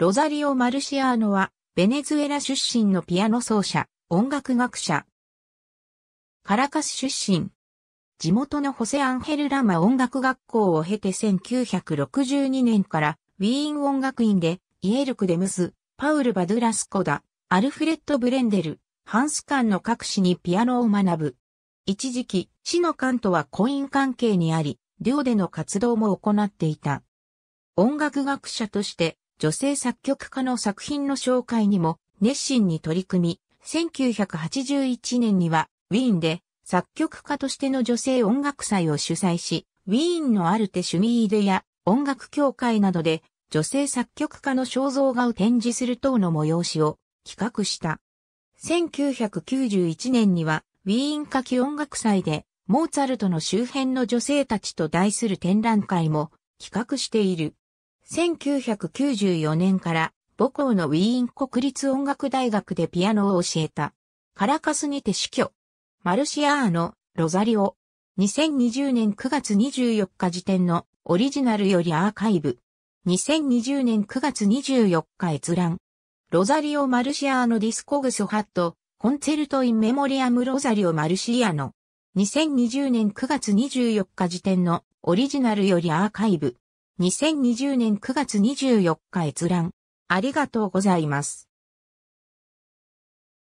ロザリオ・マルシアーノは、ベネズエラ出身のピアノ奏者、音楽学者。カラカス出身。地元のホセ・アンヘル・ラマ音楽学校を経て1962年からウィーン音楽院でイエルク・デムス、パウル・バドゥラスコダ、アルフレッド・ブレンデル、ハンスカンの各市にピアノを学ぶ。一時期、市のカンとは婚姻関係にあり、寮での活動も行っていた。音楽学者として女性作曲家の作品の紹介にも熱心に取り組み、1981年にはウィーンで作曲家としての女性音楽祭を主催し、ウィーンのアルテ・シュミーデや音楽協会などで女性作曲家の肖像画を展示する等の催しを企画した。1991年にはウィーン夏季音楽祭でモーツァルトの周辺の女性たちと題する展覧会も企画している。1994年から母校のウィーン国立音楽大学でピアノを教えた。カラカスにて死去。マルシアーノ、ロザリオ。2020年9月24日時点のオリジナルよりアーカイブ。2020年9月24日閲覧。ロザリオ・マルシアーノ・ディスコグス・ハット、コンセェルト・イン・メモリアム・ロザリオ・マルシアーノ。2020年9月24日時点のオリジナルよりアーカイブ。2020年9月24日閲覧。ありがとうございます。